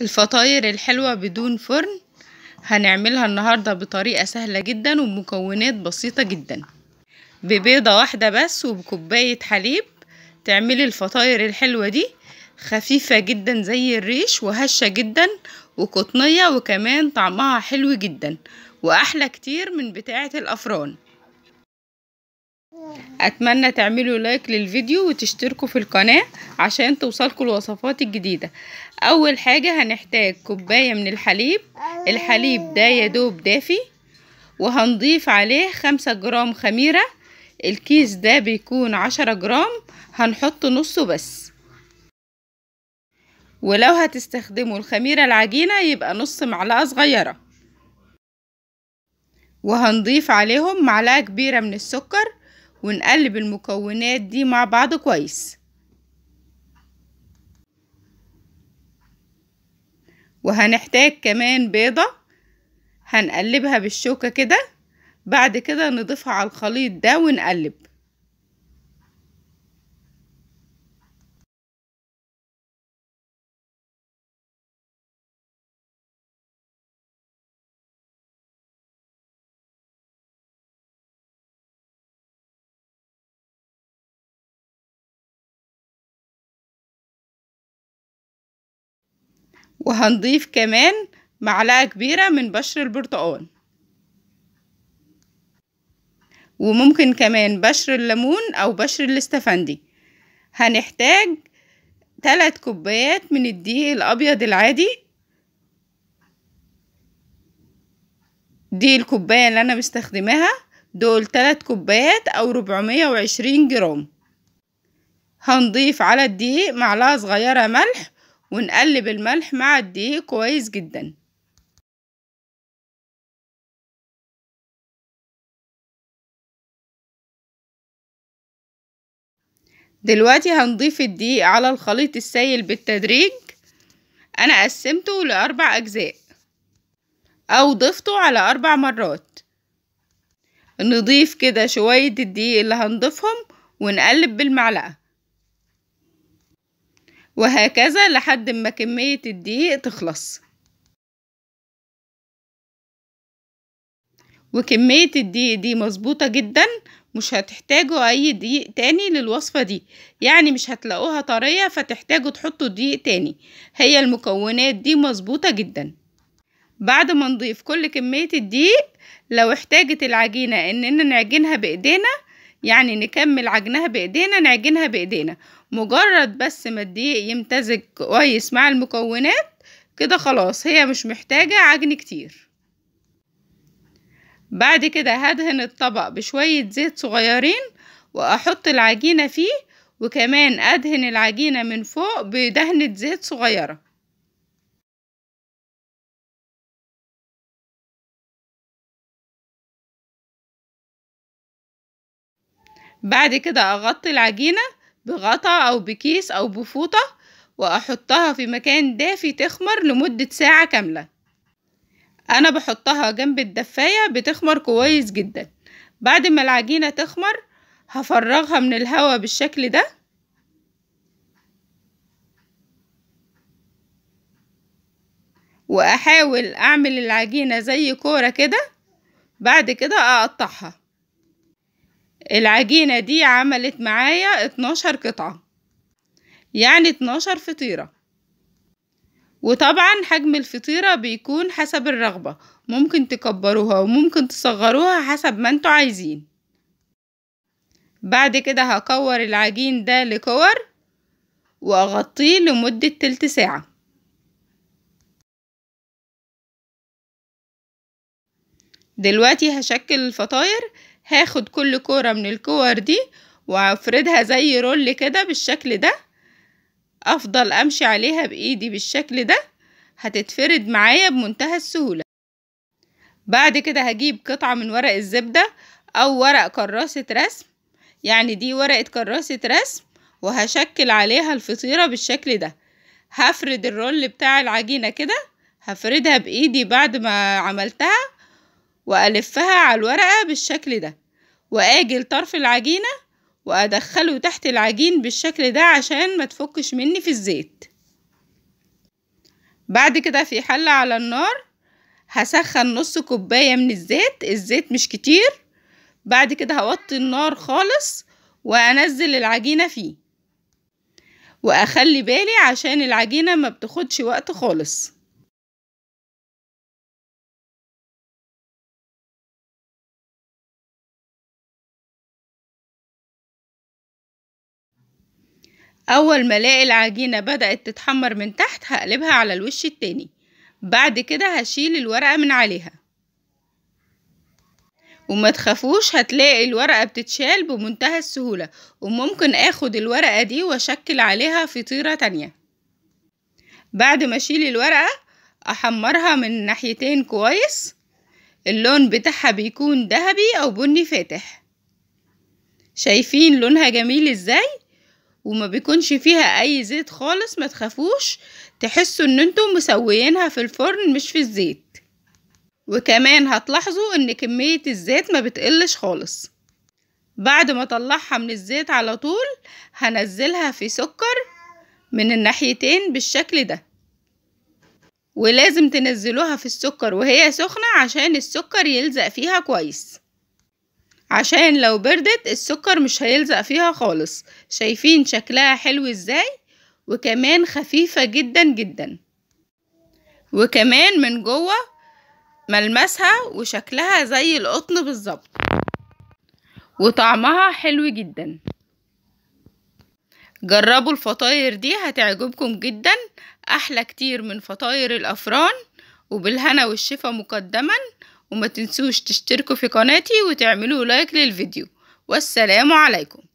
الفطاير الحلوة بدون فرن هنعملها النهاردة بطريقة سهلة جدا ومكونات بسيطة جدا ببيضة واحدة بس وبكوباية حليب تعملي الفطاير الحلوة دي خفيفة جدا زي الريش وهشة جدا وقطنية وكمان طعمها حلو جدا وأحلى كتير من بتاعة الأفران اتمنى تعملوا لايك للفيديو وتشتركوا في القناة عشان توصلكوا الوصفات الجديدة اول حاجة هنحتاج كوباية من الحليب الحليب ده يدوب دافي وهنضيف عليه خمسة جرام خميرة الكيس ده بيكون عشرة جرام هنحط نصه بس ولو هتستخدموا الخميرة العجينة يبقى نص معلقة صغيرة وهنضيف عليهم معلقة كبيرة من السكر ونقلب المكونات دي مع بعض كويس وهنحتاج كمان بيضة هنقلبها بالشوكة كده بعد كده نضيفها على الخليط ده ونقلب وهنضيف كمان معلقة كبيرة من بشر البرتقال وممكن كمان بشر الليمون أو بشر الاستفندي هنحتاج ثلاث كوبايات من الدقيق الأبيض العادي دي الكوباية اللي أنا مستخدماها دول ثلاث كوبايات أو ربعمية وعشرين جرام هنضيف على الدقيق معلقة صغيرة ملح ونقلب الملح مع الدقيق كويس جدا دلوقتي هنضيف الدقيق على الخليط السائل بالتدريج انا قسمته لاربع اجزاء او ضفته على اربع مرات نضيف كده شوية الدقيق اللي هنضيفهم ونقلب بالمعلقة وهكذا لحد ما كمية الدقيق تخلص وكمية الدقيق دي مظبوطة جدا مش هتحتاجوا اي دقيق تاني للوصفة دي يعني مش هتلاقوها طرية فتحتاجوا تحطوا دقيق تاني هي المكونات دي مظبوطة جدا بعد ما نضيف كل كمية الدقيق لو احتاجت العجينة اننا نعجنها بايدينا يعني نكمل عجنها بايدينا نعجنها بايدينا مجرد بس ما الدقيق يمتزج كويس مع المكونات كده خلاص هي مش محتاجة عجن كتير بعد كده هدهن الطبق بشوية زيت صغيرين واحط العجينة فيه وكمان ادهن العجينة من فوق بدهنة زيت صغيرة بعد كده أغطي العجينة بغطا أو بكيس أو بفوطة وأحطها في مكان دافي تخمر لمدة ساعة كاملة أنا بحطها جنب الدفاية بتخمر كويس جدا بعد ما العجينة تخمر هفرغها من الهواء بالشكل ده وأحاول أعمل العجينة زي كورة كده بعد كده أقطعها العجينة دي عملت معايا اتناشر قطعة يعني اتناشر فطيرة وطبعا حجم الفطيرة بيكون حسب الرغبة ممكن تكبروها وممكن تصغروها حسب ما انتوا عايزين بعد كده هكور العجين ده لكور واغطيه لمدة تلت ساعة دلوقتي هشكل الفطاير هاخد كل كورة من الكور دي وافردها زي رول كده بالشكل ده افضل امشي عليها بايدي بالشكل ده هتتفرد معايا بمنتهى السهولة بعد كده هجيب قطعة من ورق الزبدة او ورق كراسة رسم يعني دي ورقة كراسة رسم وهشكل عليها الفطيرة بالشكل ده هفرد الرول بتاع العجينة كده هفردها بايدي بعد ما عملتها والفها على الورقة بالشكل ده وآجي لطرف العجينة وأدخله تحت العجين بالشكل ده عشان ما تفكش مني في الزيت بعد كده في حلة على النار هسخن نص كوباية من الزيت الزيت مش كتير بعد كده هوطي النار خالص وأنزل العجينة فيه وأخلي بالي عشان العجينة ما بتاخدش وقت خالص أول ما ألاقي العجينة بدأت تتحمر من تحت هقلبها على الوش التاني بعد كده هشيل الورقة من عليها وما تخافوش هتلاقي الورقة بتتشال بمنتهى السهولة وممكن اخد الورقة دي واشكل عليها فطيرة تانية بعد ما اشيل الورقة احمرها من ناحيتين كويس اللون بتاعها بيكون ذهبي او بني فاتح شايفين لونها جميل ازاي وما بيكونش فيها اي زيت خالص ما تخافوش تحسوا ان انتم مسويينها في الفرن مش في الزيت وكمان هتلاحظوا ان كمية الزيت ما بتقلش خالص بعد ما طلعها من الزيت على طول هنزلها في سكر من الناحيتين بالشكل ده ولازم تنزلوها في السكر وهي سخنة عشان السكر يلزق فيها كويس عشان لو بردت السكر مش هيلزق فيها خالص شايفين شكلها حلو ازاي وكمان خفيفة جدا جدا وكمان من جوه ملمسها وشكلها زي القطن بالظبط وطعمها حلو جدا جربوا الفطاير دي هتعجبكم جدا احلى كتير من فطاير الافران وبالهنا والشفا مقدما وما تنسوش تشتركوا في قناتي وتعملوا لايك للفيديو والسلام عليكم